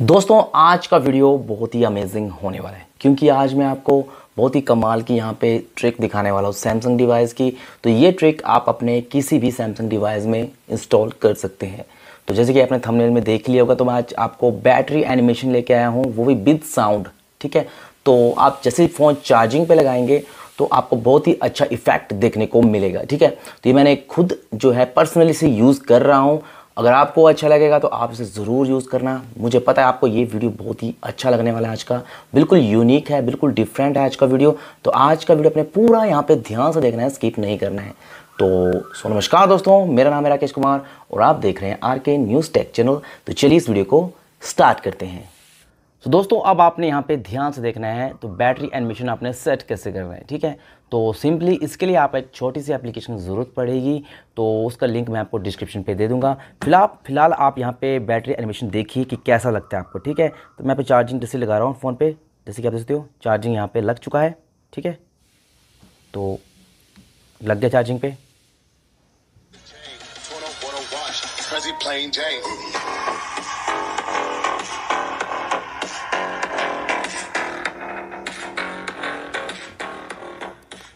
दोस्तों आज का वीडियो बहुत ही अमेजिंग होने वाला है क्योंकि आज मैं आपको बहुत ही कमाल की यहाँ पे ट्रिक दिखाने वाला हूँ सैमसंग डिवाइस की तो ये ट्रिक आप अपने किसी भी सैमसंग डिवाइस में इंस्टॉल कर सकते हैं तो जैसे कि आपने थंबनेल में देख लिया होगा तो मैं आज आपको बैटरी एनिमेशन लेके आया हूँ वो भी विद साउंड ठीक है तो आप जैसे फ़ोन चार्जिंग पे लगाएंगे तो आपको बहुत ही अच्छा इफेक्ट देखने को मिलेगा ठीक है तो ये मैंने खुद जो है पर्सनली से यूज़ कर रहा हूँ अगर आपको अच्छा लगेगा तो आप इसे ज़रूर यूज़ करना मुझे पता है आपको ये वीडियो बहुत ही अच्छा लगने वाला है आज का बिल्कुल यूनिक है बिल्कुल डिफरेंट है आज का वीडियो तो आज का वीडियो अपने पूरा यहाँ पे ध्यान से देखना है स्किप नहीं करना है तो सो नमस्कार दोस्तों मेरा नाम है राकेश कुमार और आप देख रहे हैं आर के न्यूज़ टेक चैनल तो चलिए इस वीडियो को स्टार्ट करते हैं सो so, दोस्तों अब आपने यहाँ पे ध्यान से देखना है तो बैटरी मिशन आपने सेट कैसे रहे है ठीक है तो सिंपली इसके लिए आप एक छोटी सी एप्लीकेशन की ज़रूरत पड़ेगी तो उसका लिंक मैं आपको डिस्क्रिप्शन पे दे दूंगा फिलहाल फिलहाल आप यहाँ पे बैटरी एनिमेशन देखिए कि कैसा लगता है आपको ठीक है तो मैं पे चार्जिंग जैसे लगा रहा हूँ फ़ोन पे जैसे कि आप देखते हो चार्जिंग यहाँ पर लग चुका है ठीक है तो लग गया चार्जिंग पे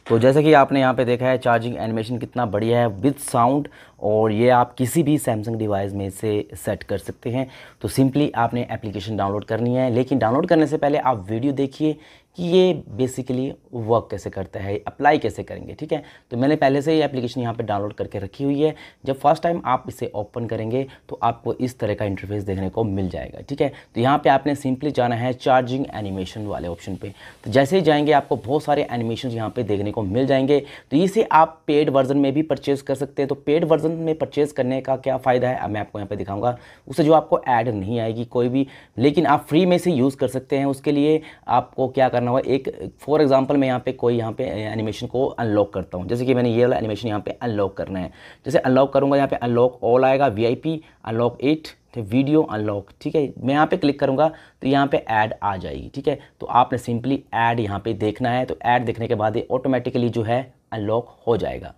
तो जैसे कि आपने यहाँ पे देखा है चार्जिंग एनिमेशन कितना बढ़िया है विद साउंड और ये आप किसी भी सैमसंग डिवाइस में से सेट कर सकते हैं तो सिंपली आपने एप्लीकेशन डाउनलोड करनी है लेकिन डाउनलोड करने से पहले आप वीडियो देखिए कि ये बेसिकली वर्क कैसे करता है अप्लाई कैसे करेंगे ठीक है तो मैंने पहले से ही एप्लीकेशन यहाँ पे डाउनलोड करके रखी हुई है जब फर्स्ट टाइम आप इसे ओपन करेंगे तो आपको इस तरह का इंटरफेस देखने को मिल जाएगा ठीक है तो यहाँ पर आपने सिंपली जाना है चार्जिंग एनिमेशन वाले ऑप्शन पर तो जैसे ही जाएंगे आपको बहुत सारे एनिमेशन यहाँ पर देखने को मिल जाएंगे तो इसे आप पेड वर्जन में भी परचेज़ कर सकते हैं तो पेड वर्जन में परचेज़ करने का क्या फ़ायदा है मैं आपको यहाँ पर दिखाऊँगा उसे जो आपको ऐड नहीं आएगी कोई भी लेकिन आप फ्री में से यूज़ कर सकते हैं उसके लिए आपको क्या करना करना होगा एक फॉर एग्जांपल मैं यहाँ पे कोई यहाँ पे एनिमेशन को अनलॉक करता हूँ जैसे कि मैंने ये वाला एनिमेशन यहाँ पे अनलॉक करना है जैसे अनलॉक करूँगा यहाँ पे अनलॉक ऑल आएगा VIP unlock eight video unlock ठीक है मैं यहाँ पे क्लिक करूँगा तो यहाँ पे ऐड आ जाएगी ठीक है तो आपने सिंपली ऐड यहाँ पे देखना है तो ऐड देखने के बाद ये ऑटोमेटिकली जो है अनलॉक हो जाएगा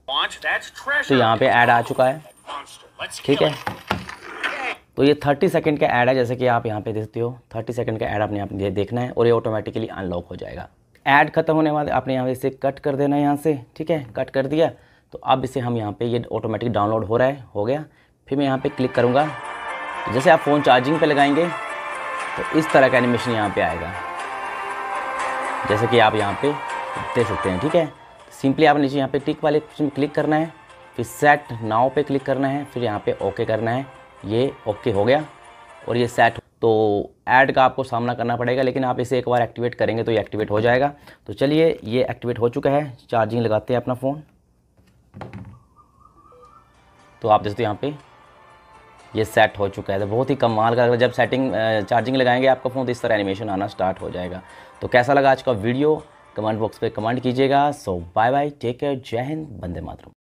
तो यहाँ पे ऐड आ चुका है ठीक है तो ये 30 सेकंड का ऐड है जैसे कि आप यहाँ पे देखते हो 30 सेकंड का ऐड आपने आप देखना है और ये ऑटोमेटिकली अनलॉक हो जाएगा ऐड खत्म होने वाले आपने यहाँ इसे कट कर देना है यहाँ से ठीक है कट कर दिया तो अब इसे हम यहाँ पे ये ऑटोमेटिक डाउनलोड हो रहा है हो गया फिर मैं यहाँ पे क्लिक करूँगा तो जैसे आप फ़ोन चार्जिंग पे लगाएंगे तो इस तरह का एनिमेशन यहाँ पे आएगा जैसे कि आप यहाँ पे दे सकते हैं ठीक है सिंपली आप नीचे यहाँ पे टिक वाले क्लिक करना है फिर सेट नाव पे क्लिक करना है फिर यहाँ पे ओके करना है ये ओके हो गया और ये सेट तो ऐड का आपको सामना करना पड़ेगा लेकिन आप इसे एक बार एक्टिवेट करेंगे तो ये एक्टिवेट हो जाएगा तो चलिए ये एक्टिवेट हो चुका है चार्जिंग लगाते हैं अपना फ़ोन तो आप देखते यहाँ पे ये सेट हो चुका है तो बहुत ही कमाल का जब सेटिंग चार्जिंग लगाएंगे आपका फ़ोन तो इस तरह एनिमेशन आना स्टार्ट हो जाएगा तो कैसा लगा आज का वीडियो कमेंट बॉक्स पर कमेंट कीजिएगा so bye bye take care जय हिंद बंदे मातरम